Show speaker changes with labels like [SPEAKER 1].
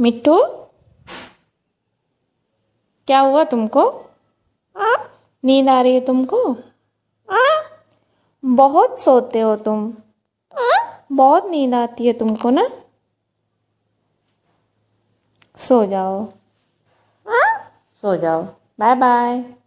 [SPEAKER 1] मिट्टू क्या हुआ तुमको नींद आ रही है तुमको बहुत सोते हो तुम बहुत नींद आती है तुमको ना
[SPEAKER 2] सो जाओ सो जाओ बाय बाय